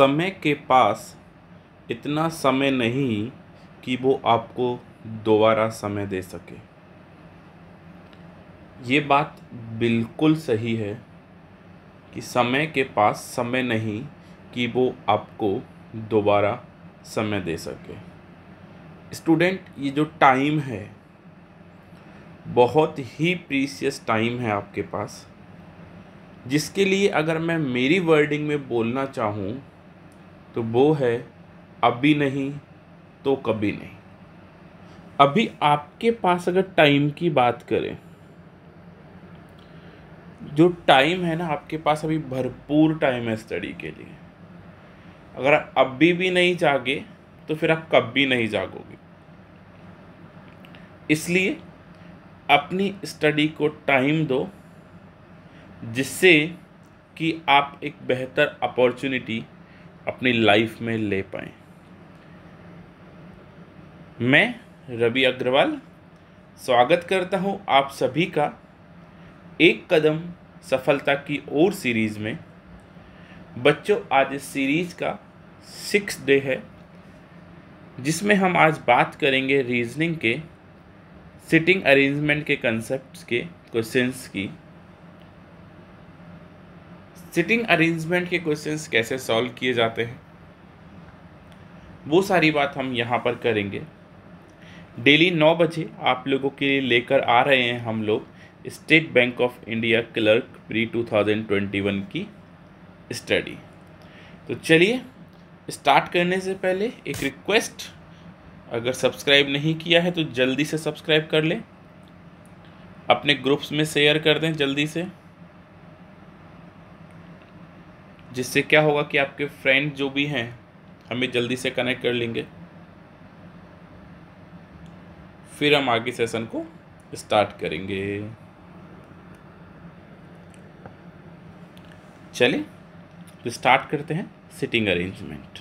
समय के पास इतना समय नहीं कि वो आपको दोबारा समय दे सके ये बात बिल्कुल सही है कि समय के पास समय नहीं कि वो आपको दोबारा समय दे सके स्टूडेंट ये जो टाइम है बहुत ही प्रीसियस टाइम है आपके पास जिसके लिए अगर मैं मेरी वर्डिंग में बोलना चाहूँ तो वो है अभी नहीं तो कभी नहीं अभी आपके पास अगर टाइम की बात करें जो टाइम है ना आपके पास अभी भरपूर टाइम है स्टडी के लिए अगर आप अभी भी नहीं जागे तो फिर आप कभी नहीं जागोगे इसलिए अपनी स्टडी को टाइम दो जिससे कि आप एक बेहतर अपॉर्चुनिटी अपनी लाइफ में ले पाए मैं रवि अग्रवाल स्वागत करता हूं आप सभी का एक कदम सफलता की ओर सीरीज़ में बच्चों आज इस सीरीज़ का सिक्स डे है जिसमें हम आज बात करेंगे रीजनिंग के सिटिंग अरेंजमेंट के कंसेप्ट्स के क्वेश्चंस की सिटिंग अरेंजमेंट के क्वेश्चंस कैसे सॉल्व किए जाते हैं वो सारी बात हम यहाँ पर करेंगे डेली नौ बजे आप लोगों के लिए लेकर आ रहे हैं हम लोग State Bank of India clerk pre 2021 की स्टडी तो चलिए स्टार्ट करने से पहले एक रिक्वेस्ट अगर सब्सक्राइब नहीं किया है तो जल्दी से सब्सक्राइब कर लें अपने ग्रुप्स में शेयर कर दें जल्दी से जिससे क्या होगा कि आपके फ्रेंड जो भी हैं हमें जल्दी से कनेक्ट कर लेंगे फिर हम आगे सेशन को स्टार्ट करेंगे चले स्टार्ट करते हैं सिटिंग अरेंजमेंट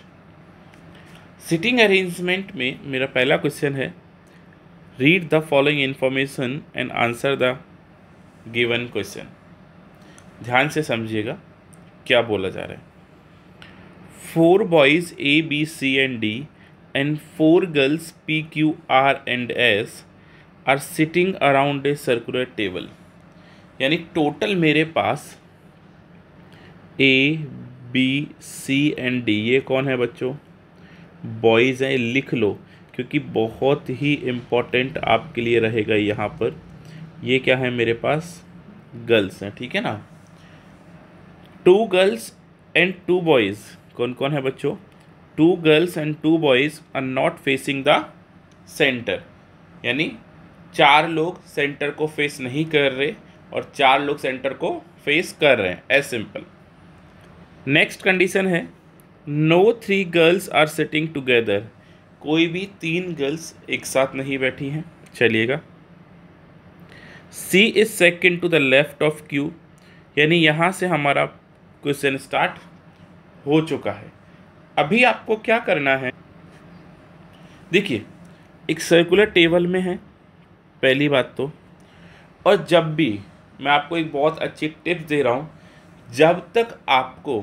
सिटिंग अरेंजमेंट में मेरा पहला क्वेश्चन है read the following information and answer the given question ध्यान से समझिएगा क्या बोला जा रहा है four boys A B C and D and four girls P Q R and S are sitting around a circular table यानी टोटल मेरे पास A B C and D ये कौन है बच्चों बॉयज़ हैं लिख लो क्योंकि बहुत ही इम्पॉर्टेंट आपके लिए रहेगा यहाँ पर ये क्या है मेरे पास गर्ल्स हैं ठीक है ना two girls and two boys कौन कौन है बच्चों two girls and two boys are not facing the centre यानी चार लोग सेंटर को फेस नहीं कर रहे और चार लोग सेंटर को फेस कर रहे हैं एज सिंपल नेक्स्ट कंडीशन है no three girls are sitting together कोई भी तीन गर्ल्स एक साथ नहीं बैठी हैं चलिएगा C is second to the left of Q यानी यहाँ से हमारा क्वेश्चन स्टार्ट हो चुका है अभी आपको क्या करना है देखिए एक सर्कुलर टेबल में है पहली बात तो और जब भी मैं आपको एक बहुत अच्छी टिप्स दे रहा हूँ जब तक आपको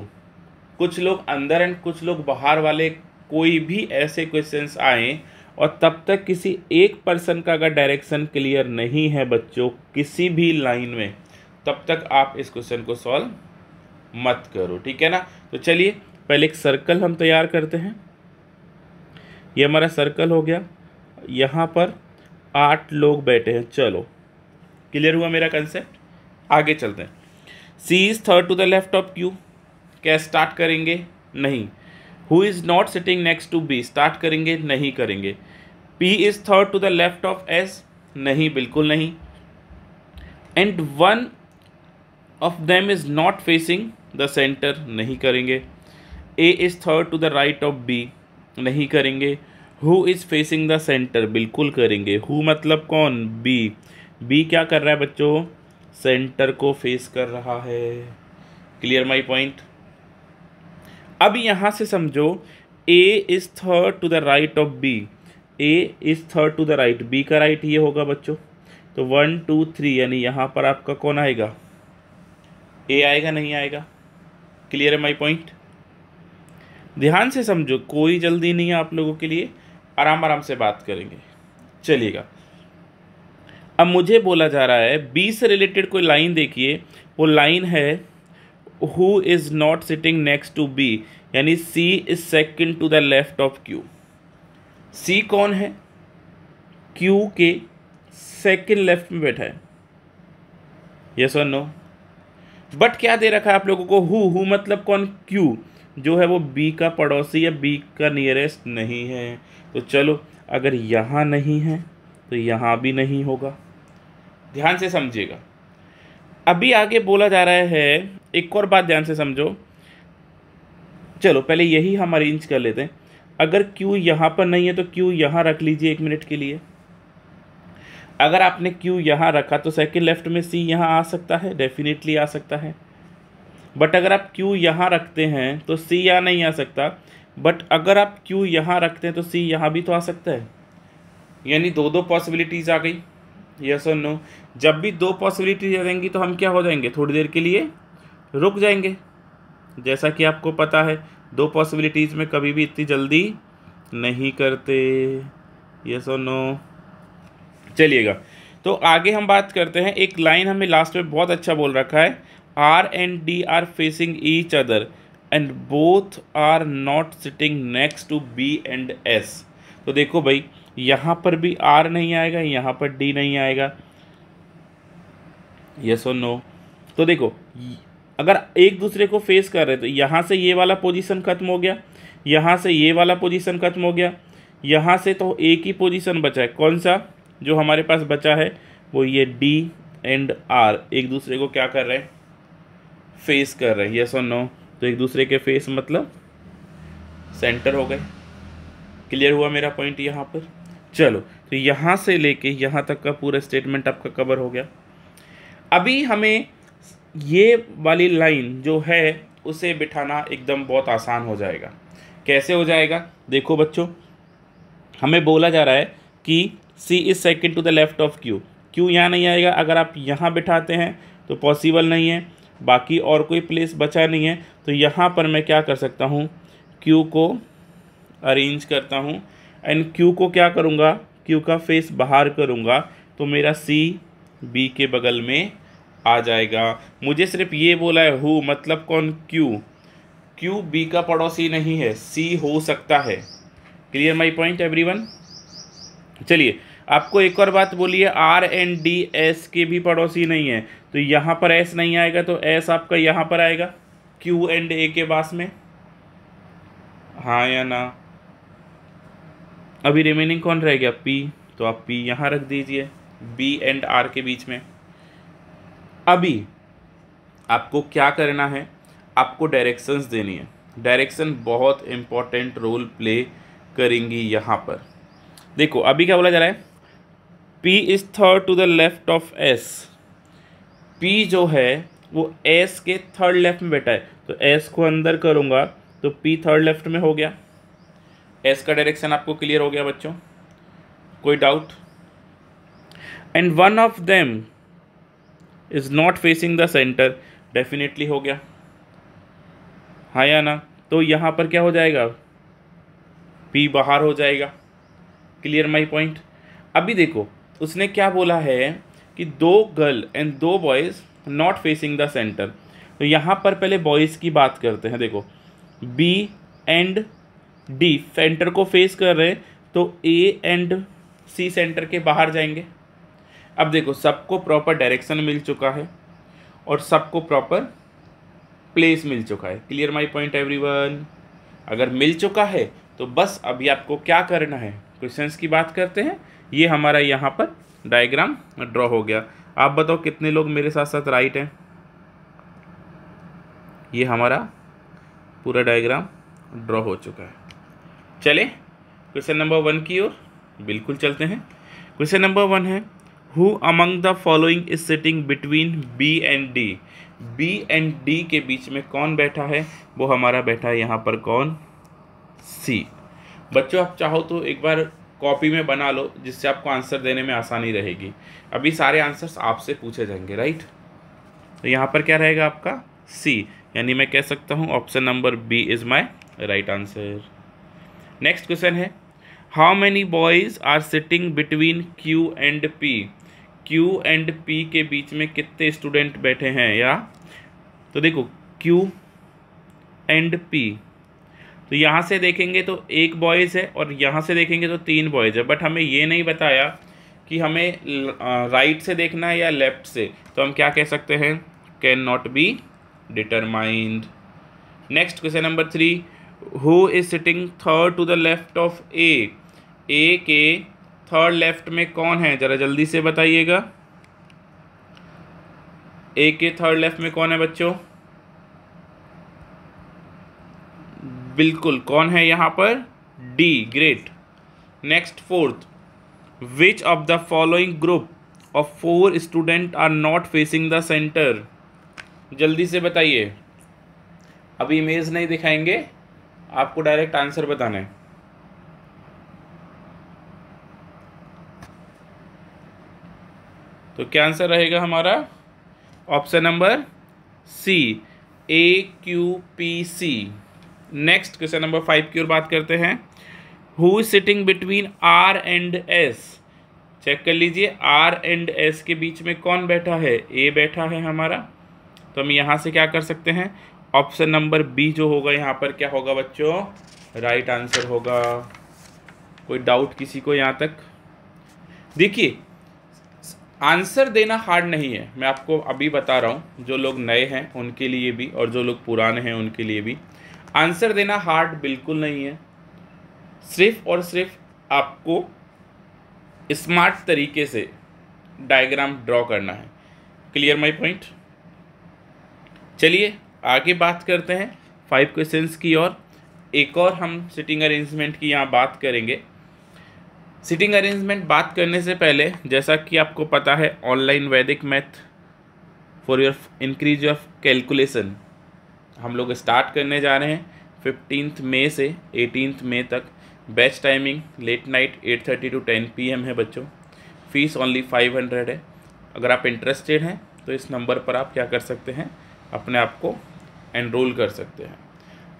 कुछ लोग अंदर एंड कुछ लोग बाहर वाले कोई भी ऐसे क्वेश्चंस आए और तब तक किसी एक पर्सन का अगर डायरेक्शन क्लियर नहीं है बच्चों किसी भी लाइन में तब तक आप इस क्वेश्चन को सॉल्व मत करो ठीक है ना तो चलिए पहले एक सर्कल हम तैयार करते हैं ये हमारा सर्कल हो गया यहाँ पर आठ लोग बैठे हैं चलो क्लियर हुआ मेरा कंसेप्ट आगे चलते हैं C is third to the left of Q क्या स्टार्ट करेंगे नहीं who is not sitting next to B start करेंगे नहीं करेंगे P is third to the left of S नहीं बिल्कुल नहीं and one of them is not facing the centre नहीं करेंगे A is third to the right of B नहीं करेंगे who is facing the centre बिल्कुल करेंगे हु मतलब कौन बी बी क्या कर रहा है बच्चों सेंटर को फेस कर रहा है क्लियर माई पॉइंट अब यहाँ से समझो A is third to the right of B A is third to the right B का राइट ये होगा बच्चों तो वन टू थ्री यानी यहाँ पर आपका कौन आएगा ए आएगा नहीं आएगा क्लियर है माई पॉइंट ध्यान से समझो कोई जल्दी नहीं है आप लोगों के लिए आराम आराम से बात करेंगे चलिएगा अब मुझे बोला जा रहा है बी से रिलेटेड कोई लाइन देखिए वो लाइन है who is not sitting next to B यानी C is second to the left of Q C कौन है क्यू के सेकंड लेफ्ट में बैठा है यस और नो बट क्या दे रखा है आप लोगों को हु हु मतलब कौन क्यू जो है वो बी का पड़ोसी या बी का नियरेस्ट नहीं है तो चलो अगर यहाँ नहीं है तो यहाँ भी नहीं होगा ध्यान से समझिएगा अभी आगे बोला जा रहा है एक और बात ध्यान से समझो चलो पहले यही हम अरेंज कर लेते हैं अगर क्यू यहाँ पर नहीं है तो क्यू यहाँ रख लीजिए एक मिनट के लिए अगर आपने क्यू यहाँ रखा तो सेकेंड लेफ्ट में सी यहाँ आ सकता है डेफिनेटली आ सकता है बट अगर आप क्यू यहाँ रखते हैं तो सी यहाँ नहीं आ सकता बट अगर आप क्यू यहाँ रखते हैं तो सी यहाँ भी तो आ सकता है यानी दो दो पॉसिबिलिटीज़ आ गई यस और नो जब भी दो पॉसिबिलिटीज आ जाएंगी तो हम क्या हो जाएंगे थोड़ी देर के लिए रुक जाएंगे जैसा कि आपको पता है दो पॉसिबिलिटीज़ में कभी भी इतनी जल्दी नहीं करते यस और नो चलिएगा तो आगे हम बात करते हैं एक लाइन हमें लास्ट में बहुत अच्छा बोल रखा है R and D are facing each other and both are not sitting next to B and S तो देखो भाई यहाँ पर भी आर नहीं आएगा यहाँ पर डी नहीं आएगा यस और नो तो देखो अगर एक दूसरे को फेस कर रहे तो यहाँ से ये वाला पोजीशन खत्म हो गया यहाँ से ये वाला पोजीशन खत्म हो गया यहाँ से तो एक ही पोजीशन बचा है कौन सा जो हमारे पास बचा है वो ये डी एंड आर एक दूसरे को क्या कर रहे हैं फेस कर रहे हैं यस और नो तो एक दूसरे के फेस मतलब सेंटर हो गए क्लियर हुआ मेरा पॉइंट यहाँ पर चलो तो यहाँ से लेके यहाँ तक का पूरा स्टेटमेंट आपका कवर हो गया अभी हमें ये वाली लाइन जो है उसे बिठाना एकदम बहुत आसान हो जाएगा कैसे हो जाएगा देखो बच्चों हमें बोला जा रहा है कि C is second to the left of Q Q यहाँ नहीं आएगा अगर आप यहाँ बिठाते हैं तो पॉसिबल नहीं है बाकी और कोई प्लेस बचा नहीं है तो यहाँ पर मैं क्या कर सकता हूँ क्यू को अरेंज करता हूँ एंड क्यू को क्या करूँगा क्यू का फेस बाहर करूँगा तो मेरा सी बी के बगल में आ जाएगा मुझे सिर्फ ये बोला है हु मतलब कौन क्यू क्यू बी का पड़ोसी नहीं है सी हो सकता है clear my point every everyone चलिए आपको एक और बात बोलिए आर एंड डी एस के भी पड़ोसी नहीं है तो यहाँ पर एस नहीं आएगा तो एस आपका यहाँ पर आएगा क्यू एंड ए के पास में हाँ या ना अभी रिमेनिंग कौन रह गया पी तो आप पी यहाँ रख दीजिए बी एंड आर के बीच में अभी आपको क्या करना है आपको डायरेक्शंस देनी है डायरेक्शन बहुत इम्पॉर्टेंट रोल प्ले करेंगी यहाँ पर देखो अभी क्या बोला जा रहा है P is third to the left of S P जो है वो S के थर्ड लेफ्ट में बैठा है तो S को अंदर करूँगा तो P थर्ड लेफ्ट में हो गया S का डायरेक्शन आपको क्लियर हो गया बच्चों कोई doubt and one of them is not facing the centre definitely हो गया हाँ या ना तो यहाँ पर क्या हो जाएगा पी बाहर हो जाएगा क्लियर माई पॉइंट अभी देखो उसने क्या बोला है कि दो गर्ल एंड दो boys not facing the centre तो यहाँ पर पहले बॉयज़ की बात करते हैं देखो बी एंड डी सेंटर को फेस कर रहे हैं तो ए एंड सी सेंटर के बाहर जाएंगे अब देखो सबको प्रॉपर डायरेक्शन मिल चुका है और सबको प्रॉपर प्लेस मिल चुका है क्लियर माय पॉइंट एवरीवन अगर मिल चुका है तो बस अभी आपको क्या करना है क्वेश्चंस की बात करते हैं ये हमारा यहाँ पर डायग्राम ड्रॉ हो गया आप बताओ कितने लोग मेरे साथ साथ राइट हैं ये हमारा पूरा डायग्राम ड्रॉ हो चुका है चले क्वेश्चन नंबर वन की ओर बिल्कुल चलते हैं क्वेश्चन नंबर वन है who among the following is sitting between B and D B and D के बीच में कौन बैठा है वो हमारा बैठा है यहाँ पर कौन सी बच्चों आप चाहो तो एक बार कॉपी में बना लो जिससे आपको आंसर देने में आसानी रहेगी अभी सारे आंसर्स आपसे पूछे जाएंगे राइट तो यहाँ पर क्या रहेगा आपका सी यानी मैं कह सकता हूँ option number B is my right answer next question है how many boys are sitting between Q and P Q and P के बीच में कितने स्टूडेंट बैठे हैं या तो देखो क्यू एंड पी तो यहाँ से देखेंगे तो एक बॉयज़ है और यहाँ से देखेंगे तो तीन बॉयज़ है बट हमें ये नहीं बताया कि हमें राइट से देखना है या लेफ़्ट से तो हम क्या कह सकते हैं cannot be determined next question number three who is sitting third to the left of A A के थर्ड लेफ्ट में कौन है ज़रा जल्दी से बताइएगा ए के थर्ड लेफ्ट में कौन है बच्चों बिल्कुल कौन है यहाँ पर D great next fourth which of the following group of four student are not facing the centre जल्दी से बताइए अभी इमेज नहीं दिखाएंगे आपको डायरेक्ट आंसर बताना है तो क्या आंसर रहेगा हमारा option number C A Q P C next question number five की ओर बात करते हैं who is sitting between R and S check कर लीजिए आर एंड एस के बीच में कौन बैठा है ए बैठा है हमारा तो हम यहाँ से क्या कर सकते हैं ऑप्शन नंबर बी जो होगा यहाँ पर क्या होगा बच्चों राइट right आंसर होगा कोई डाउट किसी को यहाँ तक देखिए आंसर देना हार्ड नहीं है मैं आपको अभी बता रहा हूँ जो लोग नए हैं उनके लिए भी और जो लोग पुराने हैं उनके लिए भी आंसर देना हार्ड बिल्कुल नहीं है सिर्फ और सिर्फ आपको स्मार्ट तरीके से डायग्राम ड्रॉ करना है क्लियर माय पॉइंट चलिए आगे बात करते हैं फाइव क्वेश्चंस की और एक और हम सिटिंग अरेंजमेंट की यहाँ बात करेंगे सिटिंग अरेंजमेंट बात करने से पहले जैसा कि आपको पता है online Vedic math for your increase your calculation हम लोग स्टार्ट करने जा रहे हैं फिफ्टींथ मे से एटीनथ मे तक batch timing late night eight thirty to ten P M है बच्चों फ़ीस ओनली फाइव हंड्रेड है अगर आप इंटरेस्टेड हैं तो इस नंबर पर आप क्या कर सकते हैं अपने आप को एनरोल कर सकते हैं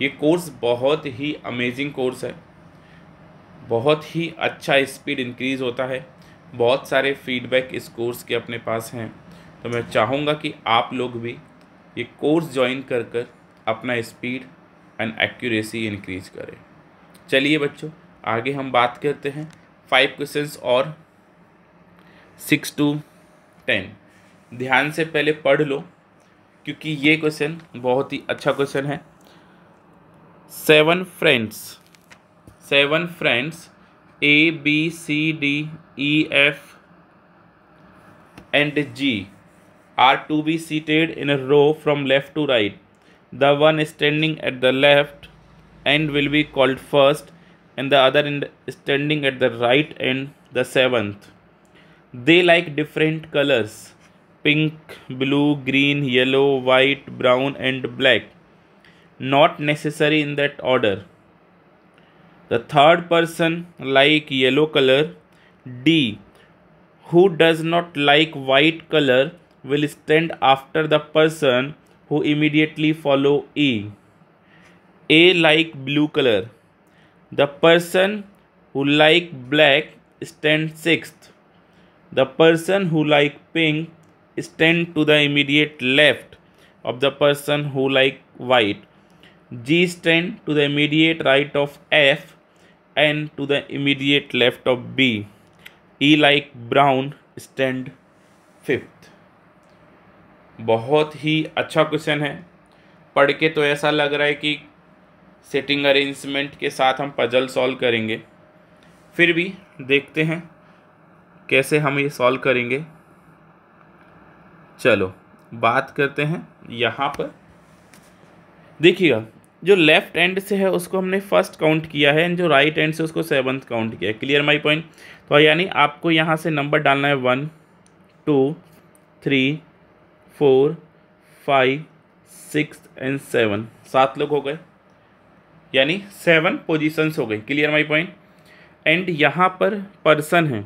ये कोर्स बहुत ही अमेजिंग कोर्स है बहुत ही अच्छा स्पीड इंक्रीज़ होता है बहुत सारे फीडबैक इस कोर्स के अपने पास हैं तो मैं चाहूँगा कि आप लोग भी ये कोर्स ज्वाइन कर कर अपना स्पीड एंड एक्यूरेसी इंक्रीज करें चलिए बच्चों आगे हम बात करते हैं फाइव क्वेश्चंस और सिक्स टू टेन ध्यान से पहले पढ़ लो क्योंकि ये क्वेश्चन बहुत ही अच्छा क्वेश्चन है seven friends seven friends A B C D E F and G are to be seated in a row from left to right the one standing at the left end will be called first and the other end standing at the right end the seventh they like different colors pink blue green yellow white brown and black not necessary in that order the third person like yellow color d who does not like white color will stand after the person who immediately follow E. A like blue color. The person who like black stand sixth. The person who like pink stand to the immediate left of the person who like white. G stand to the immediate right of F and to the immediate left of B. E like brown stand fifth. बहुत ही अच्छा question है पढ़ के तो ऐसा लग रहा है कि सेटिंग अरेंजमेंट के साथ हम पजल सॉल्व करेंगे फिर भी देखते हैं कैसे हम ये सॉल्व करेंगे चलो बात करते हैं यहाँ पर देखिएगा जो लेफ्ट एंड से है उसको हमने फर्स्ट काउंट किया है एंड जो राइट right एंड से उसको सेवन्थ काउंट किया है क्लियर माई पॉइंट तो यानी आपको यहाँ से नंबर डालना है one two three four five six and seven सात लोग हो गए यानी सेवन पोजीशंस हो गई क्लियर माय पॉइंट एंड यहाँ पर पर्सन है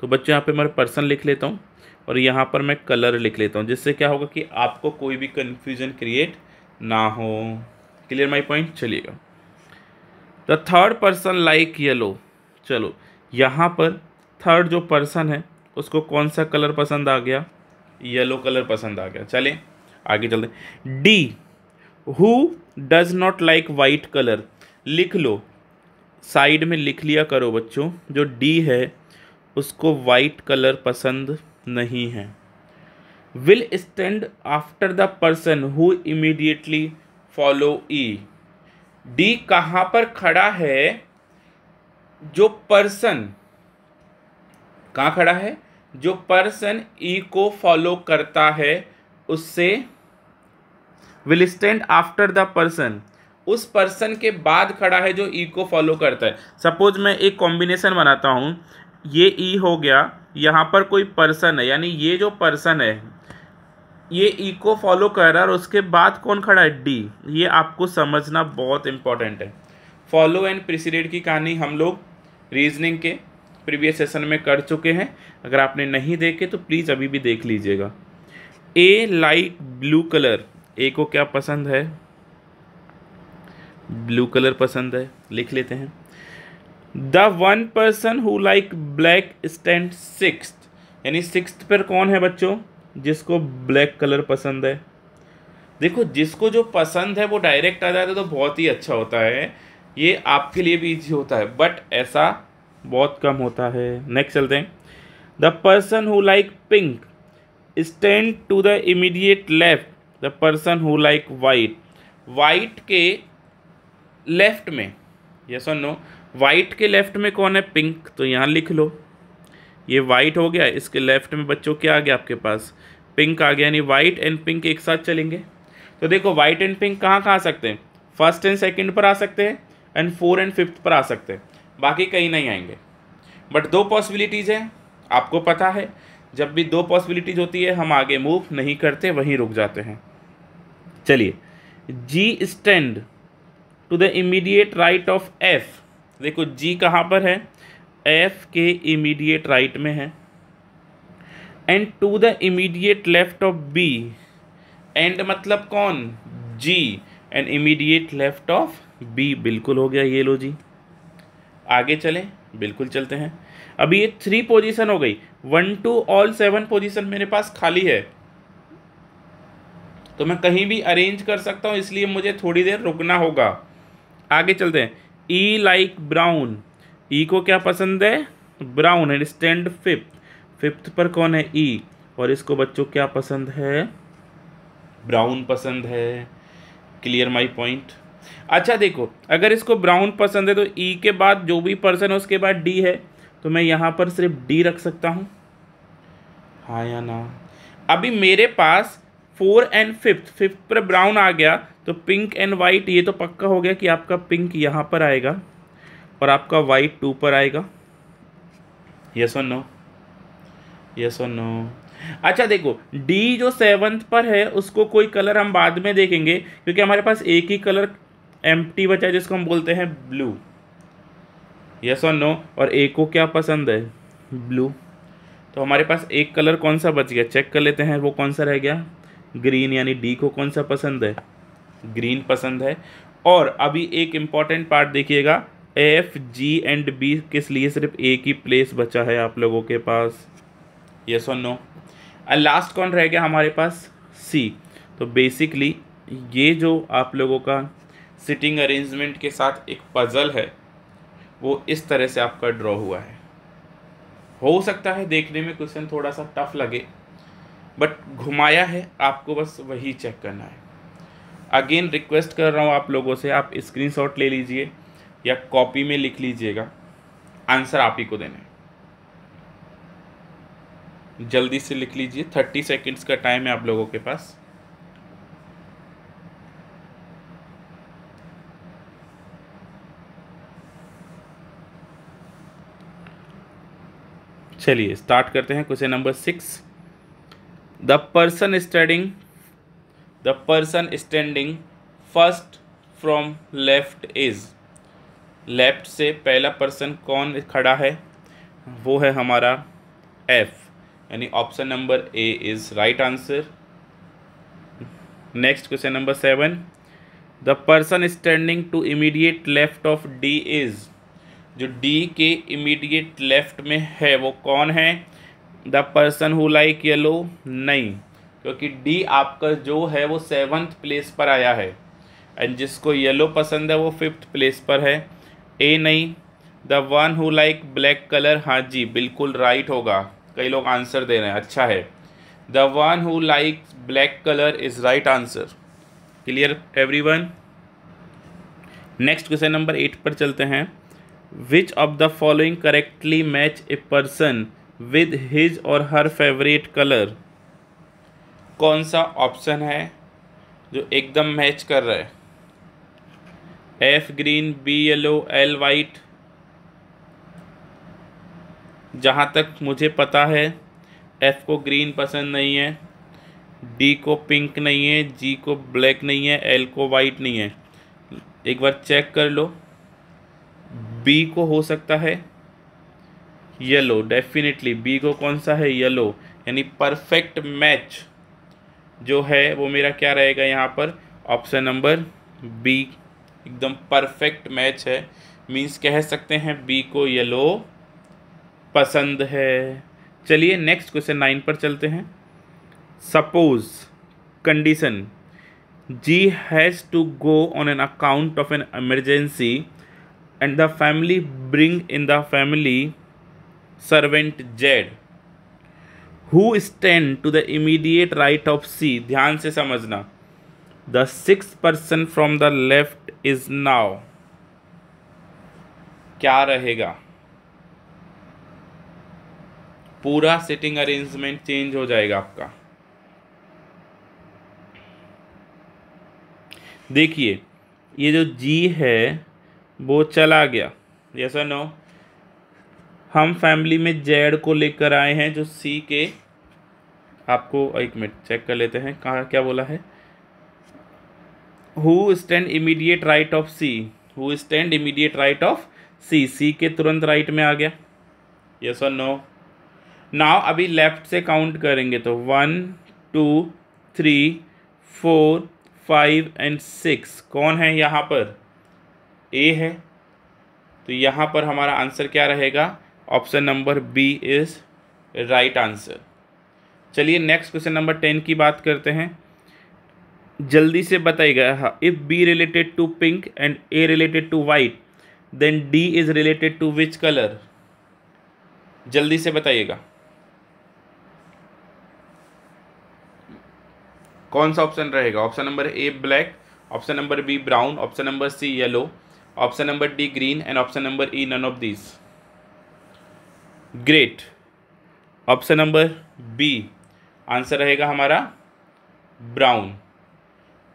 तो बच्चों यहाँ पे मैं पर्सन लिख लेता हूँ और यहाँ पर मैं कलर लिख लेता हूँ जिससे क्या होगा कि आपको कोई भी कन्फ्यूज़न क्रिएट ना हो क्लियर माई पॉइंट चलिएगा the third person like yellow चलो यहाँ पर थर्ड जो पर्सन है उसको कौन सा कलर पसंद आ गया येलो कलर पसंद आ गया चले आगे चलते D who does not like white colour लिख लो साइड में लिख लिया करो बच्चों जो डी है उसको वाइट कलर पसंद नहीं है will stand after the person who immediately follow E D कहाँ पर खड़ा है जो पर्सन कहाँ खड़ा है जो पर्सन ई e को फॉलो करता है उससे will stand after the person उस पर्सन के बाद खड़ा है जो ई e को फॉलो करता है सपोज मैं एक कॉम्बिनेशन बनाता हूँ ये ई e हो गया यहाँ पर कोई पर्सन है यानी ये जो पर्सन है ये ई को फॉलो कर रहा है और उसके बाद कौन खड़ा है डी ये आपको समझना बहुत इम्पॉर्टेंट है फॉलो एंड प्रिसीडेड की कहानी हम लोग रीजनिंग के प्रीवियस सेशन में कर चुके हैं अगर आपने नहीं देखे तो प्लीज़ अभी भी देख लीजिएगा A light blue colour A को क्या पसंद है ब्लू कलर पसंद है लिख लेते हैं the one person who like black stand six यानी सिक्स पर कौन है बच्चों जिसको ब्लैक कलर पसंद है देखो जिसको जो पसंद है वो डायरेक्ट आ जाता है तो बहुत ही अच्छा होता है ये आपके लिए भी ईजी होता है बट ऐसा बहुत कम होता है नेक्स्ट चलते हैं the person who like pink stand to the immediate left the person who like white white के लेफ्ट में यस और नो वाइट के लेफ्ट में कौन है पिंक तो यहाँ लिख लो ये वाइट हो गया इसके लेफ्ट में बच्चों क्या आ गया आपके पास पिंक आ गया यानी वाइट एंड पिंक एक साथ चलेंगे तो देखो वाइट एंड पिंक कहाँ कहाँ आ सकते हैं फर्स्ट एंड सेकंड पर आ सकते हैं एंड फोर एंड फिफ्थ पर आ सकते हैं बाकी कहीं नहीं आएंगे बट दो पॉसिबिलिटीज़ हैं आपको पता है जब भी दो पॉसिबिलिटीज़ होती है हम आगे मूव नहीं करते वहीं रुक जाते हैं चलिए G stand to the immediate right of F देखो जी कहाँ पर है एफ के इमीडिएट राइट में है and to the immediate left of B and मतलब कौन G and immediate left of B बिल्कुल हो गया ये लो जी आगे चलें बिल्कुल चलते हैं अभी ये थ्री पोजीशन हो गई one two all seven position मेरे पास खाली है तो मैं कहीं भी अरेंज कर सकता हूँ इसलिए मुझे थोड़ी देर रुकना होगा आगे चलते हैं ई लाइक ब्राउन ई को क्या पसंद है brown and stand fifth fifth पर कौन है ई e, और इसको बच्चों क्या पसंद है ब्राउन पसंद है क्लियर माई पॉइंट अच्छा देखो अगर इसको ब्राउन पसंद है तो ई e के बाद जो भी पर्सन है उसके बाद डी है तो मैं यहाँ पर सिर्फ डी रख सकता हूँ हाँ या ना अभी मेरे पास फोर एंड फिफ्थ फिफ्थ पर ब्राउन आ गया तो पिंक एंड वाइट ये तो पक्का हो गया कि आपका पिंक यहाँ पर आएगा और आपका वाइट टू पर आएगा यस और नो यस और नो अच्छा देखो डी जो सेवन्थ पर है उसको कोई कलर हम बाद में देखेंगे क्योंकि हमारे पास एक ही कलर एम बचा है जिसको हम बोलते हैं ब्लू यस और नो और ए को क्या पसंद है ब्लू तो हमारे पास एक कलर कौन सा बच गया चेक कर लेते हैं वो कौन सा रह गया ग्रीन यानी डी को कौन सा पसंद है ग्रीन पसंद है और अभी एक इम्पॉर्टेंट पार्ट देखिएगा एफ जी एंड बी किस लिए सिर्फ ए की प्लेस बचा है आप लोगों के पास यस और नो लास्ट कौन रह गया हमारे पास सी तो बेसिकली ये जो आप लोगों का सिटिंग अरेंजमेंट के साथ एक पज़ल है वो इस तरह से आपका ड्रॉ हुआ है हो सकता है देखने में क्वेश्चन थोड़ा सा टफ लगे बट घुमाया है आपको बस वही चेक करना है अगेन रिक्वेस्ट कर रहा हूँ आप लोगों से आप स्क्रीनशॉट ले लीजिए या कॉपी में लिख लीजिएगा आंसर आप ही को देना है जल्दी से लिख लीजिए थर्टी सेकेंड्स का टाइम है आप लोगों के पास चलिए स्टार्ट करते हैं question number six the person standing the person standing first from left is left से पहला पर्सन कौन खड़ा है वो है हमारा एफ यानी option number A is right answer next question number seven the person standing to immediate left of D is जो डी के इमीडिएट लेफ्ट में है वो कौन है the person who like yellow नहीं क्योंकि डी आपका जो है वो सेवन्थ प्लेस पर आया है एंड जिसको येलो पसंद है वो फिफ्थ प्लेस पर है ए नहीं the one who like black colour हाँ जी बिल्कुल राइट होगा कई लोग आंसर दे रहे हैं अच्छा है the one who like black colour is right answer clear every one next question number eight पर चलते हैं which of the following correctly match a person with his or her favourite colour कौन सा option है जो एकदम match कर रहा है F green B yellow L white जहाँ तक मुझे पता है एफ को ग्रीन पसंद नहीं है डी को पिंक नहीं है जी को ब्लैक नहीं है एल को वाइट नहीं है एक बार चेक कर लो बी को हो सकता है येलो डेफिनेटली बी को कौन सा है येलो यानी परफेक्ट मैच जो है वो मेरा क्या रहेगा यहाँ पर ऑप्शन नंबर बी एकदम परफेक्ट मैच है मीन्स कह सकते हैं बी को येलो पसंद है चलिए नेक्स्ट क्वेश्चन नाइन पर चलते हैं suppose condition G has to go on an account of an emergency and the family bring in the family servant Z who stand to the immediate right of C ध्यान से समझना the six person from the left is now क्या रहेगा पूरा sitting arrangement change हो जाएगा आपका देखिए ये जो जी है वो चला गया यस नो हम फैमिली में जेड को लेकर आए हैं जो सी के आपको एक मिनट चेक कर लेते हैं कहाँ क्या बोला है who stand immediate right of C who stand immediate right of C C के तुरंत राइट में आ गया यस और नो नाव अभी लेफ्ट से काउंट करेंगे तो one two three four five and six कौन है यहाँ पर ए है तो यहाँ पर हमारा आंसर क्या रहेगा option number B is right answer चलिए नेक्स्ट क्वेश्चन नंबर टेन की बात करते हैं जल्दी से बताइएगा if B related to pink and A related to white then D is related to which colour जल्दी से बताइएगा कौन सा ऑप्शन रहेगा option number A black option number B brown option number C yellow option number D green and option number E none of this great option number B answer रहेगा हमारा brown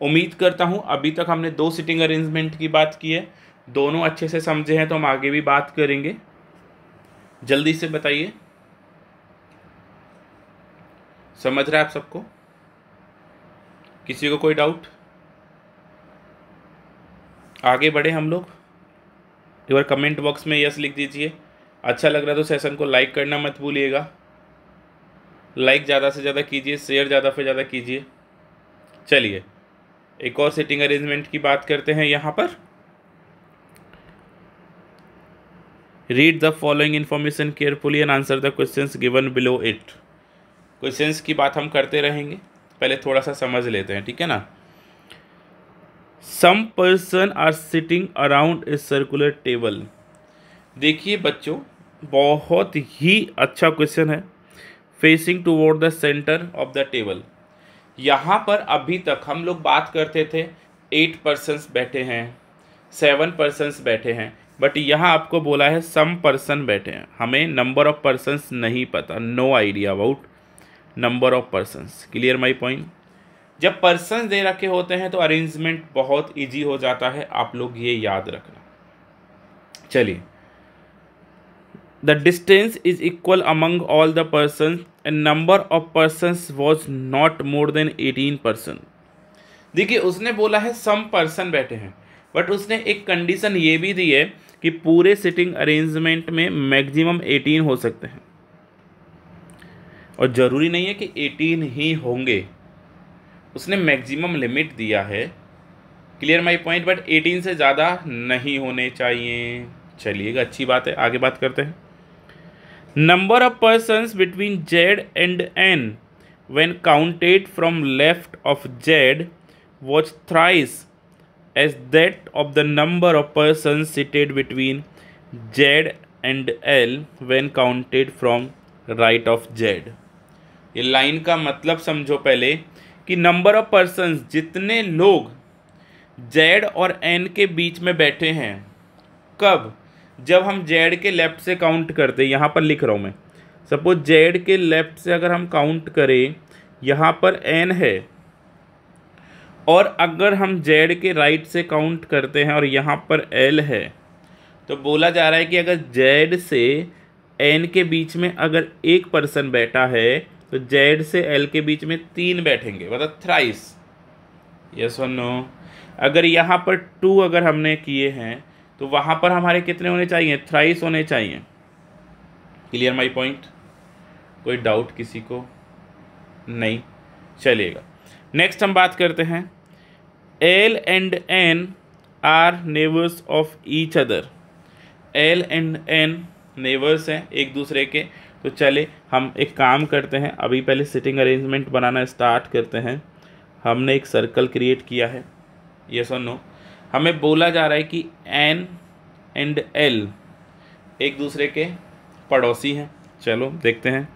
उम्मीद करता हूँ अभी तक हमने दो सिटिंग अरेंजमेंट की बात की है दोनों अच्छे से समझे हैं तो हम आगे भी बात करेंगे जल्दी से बताइए समझ रहा है आप सबको किसी को कोई डाउट आगे बढ़े हम लोग एक बार कमेंट बॉक्स में यस लिख दीजिए अच्छा लग रहा तो सेशन को लाइक करना मत भूलिएगा लाइक ज़्यादा से ज़्यादा कीजिए शेयर ज़्यादा से ज़्यादा कीजिए चलिए एक और सेटिंग अरेंजमेंट की बात करते हैं यहाँ पर read the following information carefully and answer the questions given below it questions की बात हम करते रहेंगे पहले थोड़ा सा समझ लेते हैं ठीक है ना some person are sitting around a circular table देखिए बच्चों बहुत ही अच्छा क्वेश्चन है facing toward the centre of the table यहाँ पर अभी तक हम लोग बात करते थे एट पर्सन्स बैठे हैं सेवन पर्सन्स बैठे हैं बट यहाँ आपको बोला है सम पर्सन बैठे हैं हमें नंबर ऑफ पर्सनस नहीं पता no idea about number of persons clear my point जब पर्सन दे रखे होते हैं तो अरेंजमेंट बहुत इजी हो जाता है आप लोग ये याद रखना चलिए the distance is equal among all the person and number of person was not more than eighteen person देखिए उसने बोला है सम पर्सन बैठे हैं बट उसने एक कंडीशन ये भी दी है कि पूरे सिटिंग अरेंजमेंट में मैक्सिमम एटीन हो सकते हैं और ज़रूरी नहीं है कि एटीन ही होंगे उसने मैक्सिमम लिमिट दिया है clear my point but eighteen से ज़्यादा नहीं होने चाहिए चलिएगा अच्छी बात है आगे बात करते हैं number of person between Z and N when counted from left of Z was thrice as that of the number of person seated between Z and L when counted from right of Z ये line का मतलब समझो पहले कि number of person जितने लोग Z और N के बीच में बैठे हैं कब जब हम जेड के लेफ्ट से काउंट करते हैं यहाँ पर लिख रहा हूँ मैं सपोज जेड के लेफ्ट से अगर हम काउंट करें यहाँ पर एन है और अगर हम जेड के राइट से काउंट करते हैं और यहाँ पर एल है तो बोला जा रहा है कि अगर जेड से एन के बीच में अगर एक पर्सन बैठा है तो जेड से एल के बीच में तीन बैठेंगे मतलब थ्राइस यस और नो अगर यहाँ पर टू अगर हमने किए हैं तो वहाँ पर हमारे कितने होने चाहिए थ्राइस होने चाहिए क्लियर माई पॉइंट कोई डाउट किसी को नहीं चलेगा नेक्स्ट हम बात करते हैं L and N are neighbours of each other L and N neighbours हैं एक दूसरे के तो चले हम एक काम करते हैं अभी पहले सिटिंग अरेंजमेंट बनाना स्टार्ट करते हैं हमने एक सर्कल क्रिएट किया है ये सो नो हमें बोला जा रहा है कि एन एंड एल एक दूसरे के पड़ोसी हैं चलो देखते हैं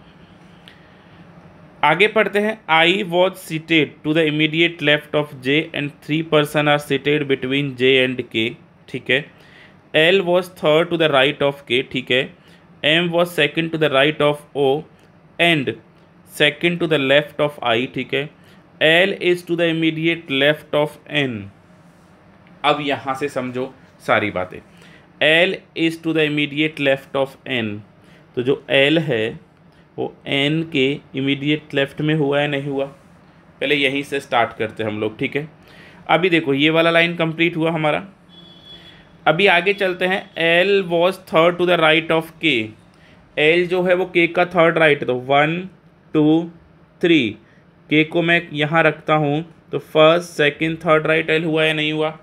आगे पढ़ते हैं I was seated to the immediate left of J and three person are seated between J and K ठीक है L was third to the right of K ठीक है M was second to the right of O and second to the left of I ठीक है L is to the immediate left of N अब यहाँ से समझो सारी बातें L is to the immediate left of N तो जो एल है वो एन के इमीडिएट लेफ्ट में हुआ या नहीं हुआ पहले यहीं से स्टार्ट करते हैं हम लोग ठीक है अभी देखो ये वाला लाइन कंप्लीट हुआ हमारा अभी आगे चलते हैं L was third to the right of K L जो है वो के का थर्ड राइट तो वन टू थ्री के को मैं यहाँ रखता हूँ तो first second third right L हुआ या नहीं हुआ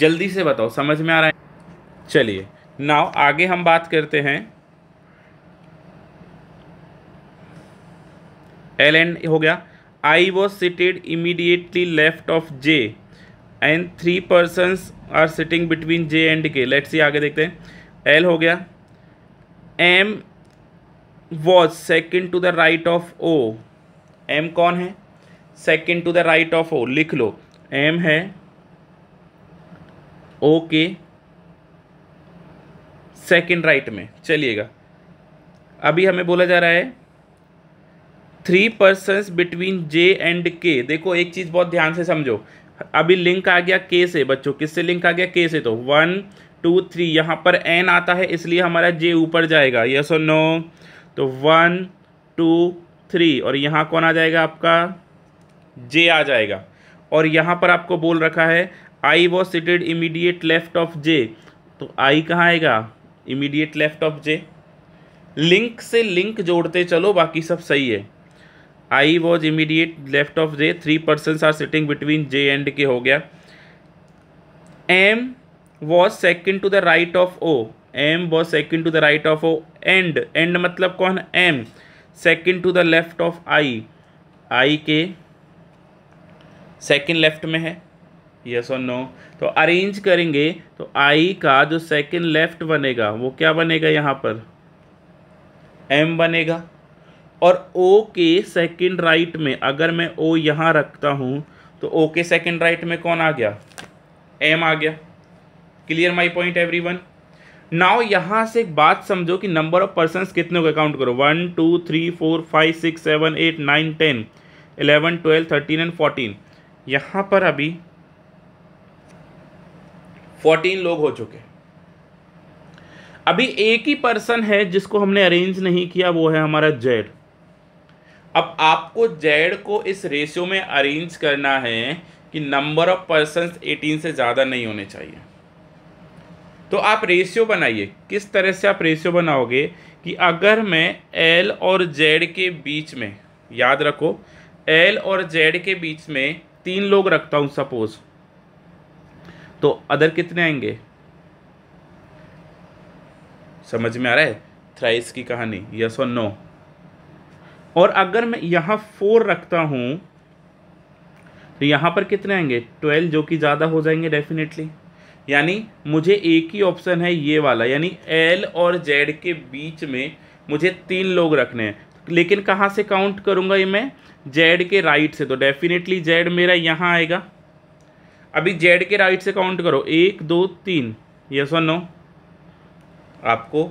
जल्दी से बताओ समझ में आ रहा है चलिए नाउ आगे हम बात करते हैं एल एंड हो गया I was seated immediately left of J and three persons are sitting between J and K let see आगे देखते हैं एल हो गया M was second to the right of O M कौन है second to the right of O लिख लो M है ओ के सेकेंड राइट में चलिएगा अभी हमें बोला जा रहा है three persons between J and K देखो एक चीज़ बहुत ध्यान से समझो अभी लिंक आ गया के से बच्चों किससे लिंक आ गया के से तो वन टू थ्री यहाँ पर एन आता है इसलिए हमारा जे ऊपर जाएगा यस और नो तो वन टू थ्री और यहाँ कौन आ जाएगा आपका जे आ जाएगा और यहाँ पर आपको बोल रखा है I was seated immediate left of J तो आई कहाँ आएगा immediate left of J link से लिंक जोड़ते चलो बाकी सब सही है I was immediate left of J three person are sitting between J and K हो गया M was second to the right of O M was second to the right of O and and मतलब कौन M second to the left of I I के second left में है yes और no तो arrange करेंगे तो आई का जो सेकेंड लेफ्ट बनेगा वो क्या बनेगा यहाँ पर एम बनेगा और ओ के सेकेंड राइट में अगर मैं ओ यहाँ रखता हूँ तो ओ के सेकेंड राइट में कौन आ गया एम आ गया clear my point every one now यहाँ से एक बात समझो कि नंबर ऑफ पर्सन कितने को काउंट करो one two three four five six seven eight nine ten eleven twelve thirteen and fourteen यहाँ पर अभी फोर्टीन लोग हो चुके अभी एक ही पर्सन है जिसको हमने अरेंज नहीं किया वो है हमारा जेड अब आपको जेड को इस रेशियो में अरेंज करना है कि नंबर ऑफ पर्सन एटीन से ज़्यादा नहीं होने चाहिए तो आप रेशियो बनाइए किस तरह से आप रेशियो बनाओगे कि अगर मैं एल और जेड के बीच में याद रखो एल और जेड के बीच में तीन लोग रखता हूँ सपोज तो अदर कितने आएंगे समझ में आ रहा है थ्राइस की कहानी यस और नो और अगर मैं यहाँ फोर रखता हूँ तो यहाँ पर कितने आएंगे ट्वेल्व जो कि ज़्यादा हो जाएंगे डेफिनेटली यानी मुझे एक ही ऑप्शन है ये वाला यानी एल और जेड के बीच में मुझे तीन लोग रखने हैं लेकिन कहाँ से काउंट करूँगा ये मैं जेड के राइट से तो डेफिनेटली जेड मेरा यहाँ आएगा अभी जेड के राइट से काउंट करो एक दो तीन ये और नो आपको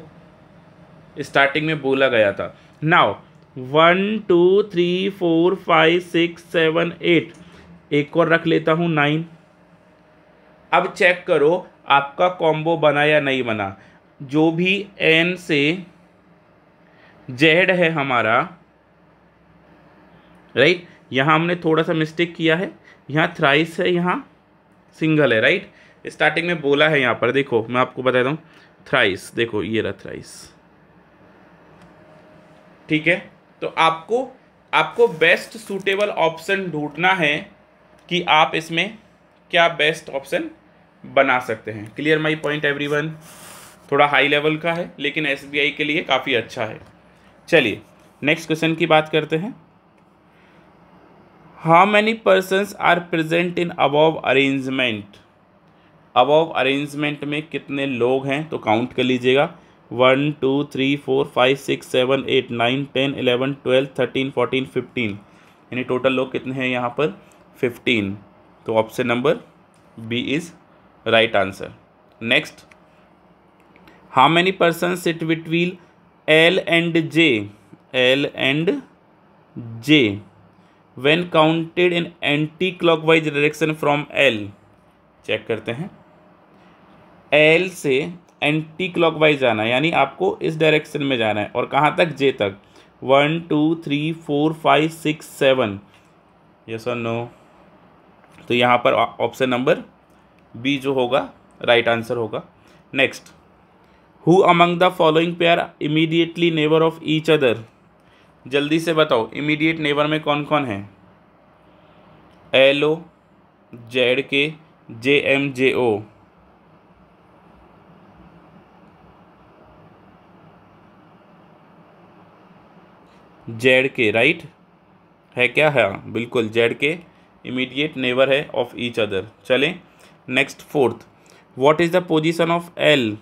स्टार्टिंग में बोला गया था now one two three four five six seven eight एक और रख लेता हूँ नाइन अब चेक करो आपका कॉम्बो बना या नहीं बना जो भी एन से जेड है हमारा राइट यहाँ हमने थोड़ा सा मिस्टेक किया है यहाँ थ्राइस है यहाँ सिंगल है राइट स्टार्टिंग में बोला है यहाँ पर देखो मैं आपको बता दूँ थ्राइस देखो ये रहा थ्राइस ठीक है तो आपको आपको बेस्ट सूटेबल ऑप्शन ढूंढना है कि आप इसमें क्या बेस्ट ऑप्शन बना सकते हैं क्लियर माई पॉइंट एवरी थोड़ा हाई लेवल का है लेकिन एस के लिए काफ़ी अच्छा है चलिए नेक्स्ट क्वेश्चन की बात करते हैं how many persons are present in above arrangement above arrangement में कितने लोग हैं तो काउंट कर लीजिएगा one two three four five six seven eight nine ten eleven twelve thirteen fourteen fifteen यानी टोटल लोग कितने हैं यहाँ पर फिफ्टीन तो option number B is right answer next how many person sit between L and J L and J when counted in clockwise direction from L check करते हैं L से anti clock जाना है यानी आपको इस direction में जाना है और कहाँ तक जे तक one two three four five six seven yes और नो तो यहाँ पर ऑप्शन नंबर बी जो होगा राइट right आंसर होगा next who among the following pair immediately neighbour of each other जल्दी से बताओ इमीडिएट नेबर में कौन कौन है L O Z K J M J O Z के राइट है क्या है हाँ, बिल्कुल जेड के इमीडिएट नेवर है ऑफ ईच अदर चलें next fourth what is the position of L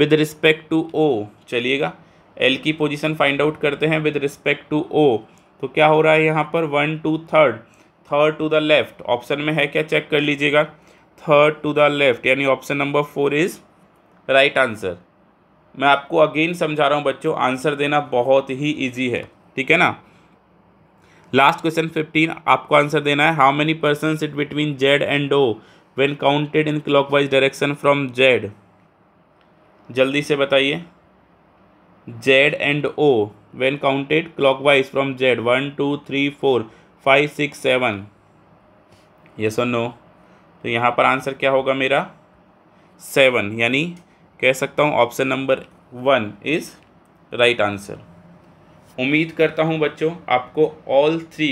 with respect to O चलिएगा एल की पोजीशन फाइंड आउट करते हैं विद रिस्पेक्ट टू ओ तो क्या हो रहा है यहाँ पर one two third third to the left option में है क्या चेक कर लीजिएगा थर्ड टू द लेफ्ट यानी option number four is right answer मैं आपको अगेन समझा रहा हूँ बच्चों आंसर देना बहुत ही ईजी है ठीक है ना लास्ट क्वेश्चन फिफ्टीन आपको आंसर देना है how many person it between Z and O when counted in clockwise direction from Z जल्दी से बताइए Z and O when counted clockwise from Z one two three four five six seven yes और no तो यहाँ पर answer क्या होगा मेरा सेवन यानी कह सकता हूँ option number one is right answer उम्मीद करता हूँ बच्चों आपको ऑल थ्री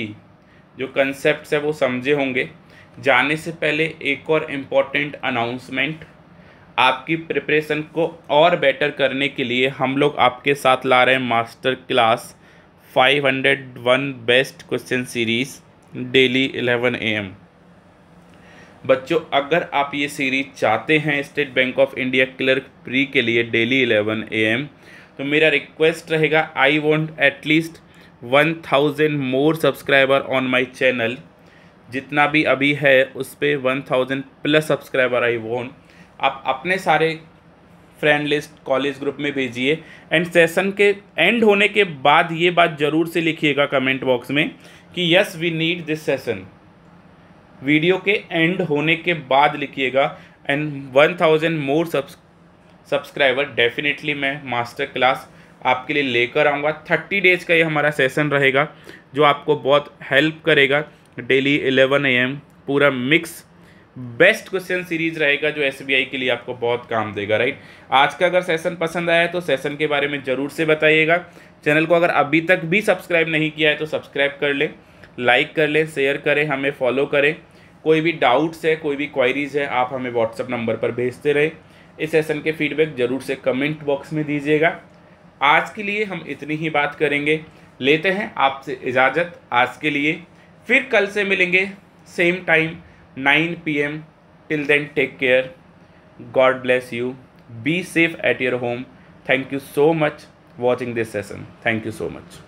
जो कंसेप्ट है वो समझे होंगे जाने से पहले एक और इम्पॉर्टेंट अनाउंसमेंट आपकी प्रिपरेशन को और बेटर करने के लिए हम लोग आपके साथ ला रहे हैं master class 501 best question series daily 11 M बच्चों अगर आप ये सीरीज चाहते हैं State Bank of India clerk pre के लिए डेली इलेवन ए एम तो मेरा रिक्वेस्ट रहेगा I want at least one thousand more subscriber on my channel जितना भी अभी है उस पर one thousand plus subscriber I want आप अपने सारे फ्रेंड लिस्ट कॉलेज ग्रुप में भेजिए एंड सेशन के एंड होने के बाद ये बात ज़रूर से लिखिएगा कमेंट बॉक्स में कि yes we need this session video के एंड होने के बाद लिखिएगा and one thousand more subscriber definitely मैं मास्टर क्लास आपके लिए लेकर आऊँगा थर्टी डेज का ये हमारा सेशन रहेगा जो आपको बहुत हेल्प करेगा डेली एलेवन ए एम पूरा मिक्स बेस्ट क्वेश्चन सीरीज रहेगा जो एस के लिए आपको बहुत काम देगा राइट आज का अगर सेशन पसंद आया है तो सेशन के बारे में ज़रूर से बताइएगा चैनल को अगर अभी तक भी सब्सक्राइब नहीं किया है तो सब्सक्राइब कर लें लाइक कर ले शेयर करें हमें फॉलो करें कोई भी डाउट्स है कोई भी क्वायरीज़ है आप हमें व्हाट्सअप नंबर पर भेजते रहें इस सेशन के फीडबैक ज़रूर से कमेंट बॉक्स में दीजिएगा आज के लिए हम इतनी ही बात करेंगे लेते हैं आपसे इजाज़त आज के लिए फिर कल से मिलेंगे same time 9 PM till then take care God bless you be safe at your home thank you so much watching this session thank you so much